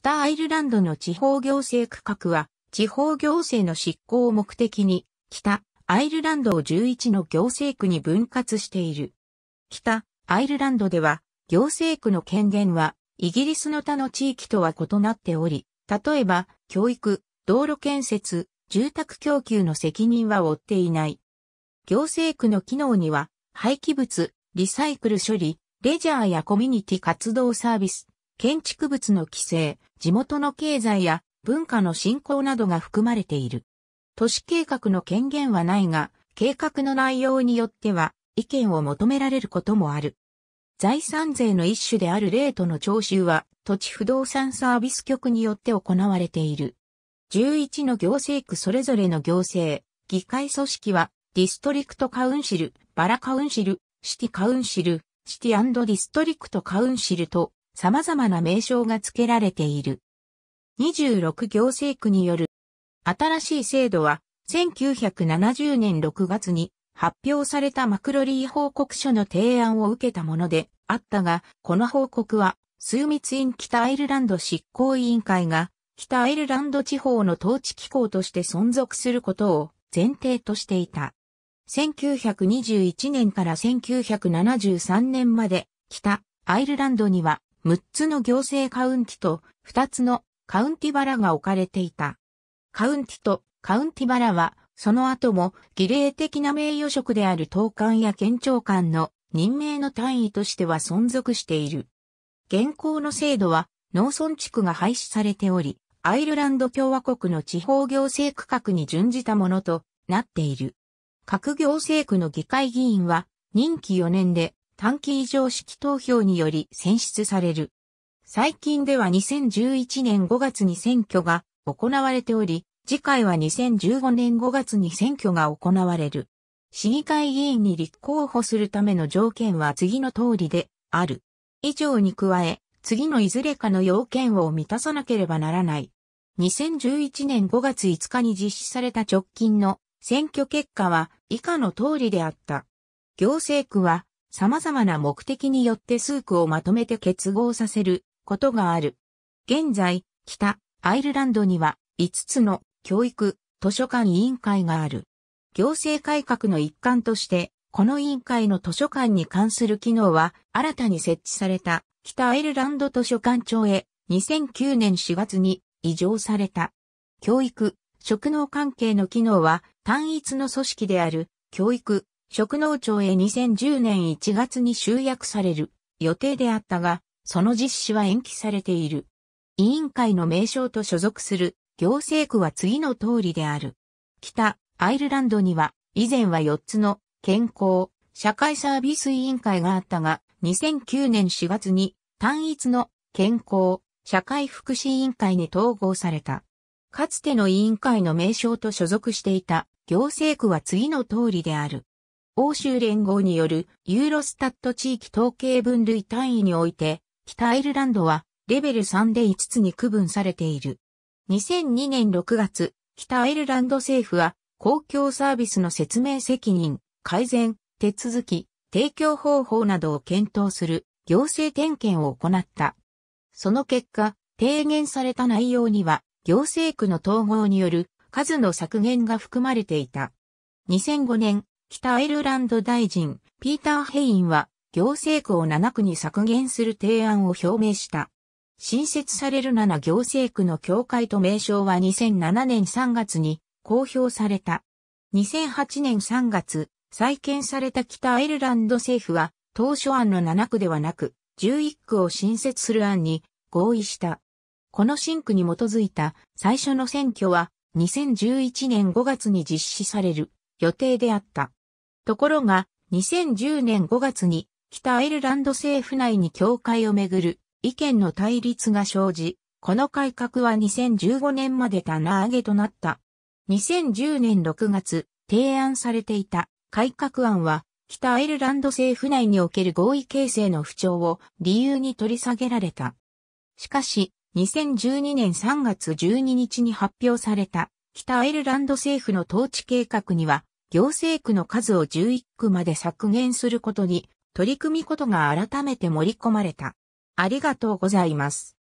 北アイルランドの地方行政区画は、地方行政の執行を目的に、北アイルランドを11の行政区に分割している。北アイルランドでは、行政区の権限は、イギリスの他の地域とは異なっており、例えば、教育、道路建設、住宅供給の責任は負っていない。行政区の機能には、廃棄物、リサイクル処理、レジャーやコミュニティ活動サービス、建築物の規制、地元の経済や文化の振興などが含まれている。都市計画の権限はないが、計画の内容によっては意見を求められることもある。財産税の一種であるレートの徴収は土地不動産サービス局によって行われている。11の行政区それぞれの行政、議会組織はディストリクトカウンシル、バラカウンシル、シティカウンシル、シティディストリクトカウンシルと様々な名称が付けられている。26行政区による新しい制度は1970年6月に発表されたマクロリー報告書の提案を受けたものであったが、この報告は枢密院北アイルランド執行委員会が北アイルランド地方の統治機構として存続することを前提としていた。1921年から1973年まで北アイルランドには6つの行政カウンティと2つのカウンティバラが置かれていた。カウンティとカウンティバラは、その後も儀礼的な名誉職である党官や県庁官の任命の単位としては存続している。現行の制度は農村地区が廃止されており、アイルランド共和国の地方行政区画に準じたものとなっている。各行政区の議会議員は任期4年で短期異常式投票により選出される。最近では2011年5月に選挙が行われており、次回は2015年5月に選挙が行われる。市議会議員に立候補するための条件は次の通りである。以上に加え、次のいずれかの要件を満たさなければならない。2011年5月5日に実施された直近の選挙結果は以下の通りであった。行政区は様々な目的によって数区をまとめて結合させることがある。現在、北アイルランドには5つの教育図書館委員会がある。行政改革の一環として、この委員会の図書館に関する機能は新たに設置された北アイルランド図書館庁へ2009年4月に移譲された。教育、職能関係の機能は単一の組織である教育職能庁へ2010年1月に集約される予定であったが、その実施は延期されている。委員会の名称と所属する行政区は次の通りである。北アイルランドには以前は4つの健康社会サービス委員会があったが、2009年4月に単一の健康社会福祉委員会に統合された。かつての委員会の名称と所属していた行政区は次の通りである。欧州連合によるユーロスタット地域統計分類単位において、北アイルランドはレベル3で5つに区分されている。2002年6月、北アイルランド政府は公共サービスの説明責任、改善、手続き、提供方法などを検討する行政点検を行った。その結果、提言された内容には、行政区の統合による数の削減が含まれていた。2005年、北アイルランド大臣、ピーター・ヘインは、行政区を7区に削減する提案を表明した。新設される7行政区の境界と名称は2007年3月に公表された。2008年3月、再建された北アイルランド政府は、当初案の7区ではなく、11区を新設する案に合意した。この新区に基づいた最初の選挙は、2011年5月に実施される予定であった。ところが、2010年5月に北アイルランド政府内に教会をめぐる意見の対立が生じ、この改革は2015年まで棚上げとなった。2010年6月、提案されていた改革案は、北アイルランド政府内における合意形成の不調を理由に取り下げられた。しかし、2012年3月12日に発表された北アイルランド政府の統治計画には、行政区の数を11区まで削減することに取り組みことが改めて盛り込まれた。ありがとうございます。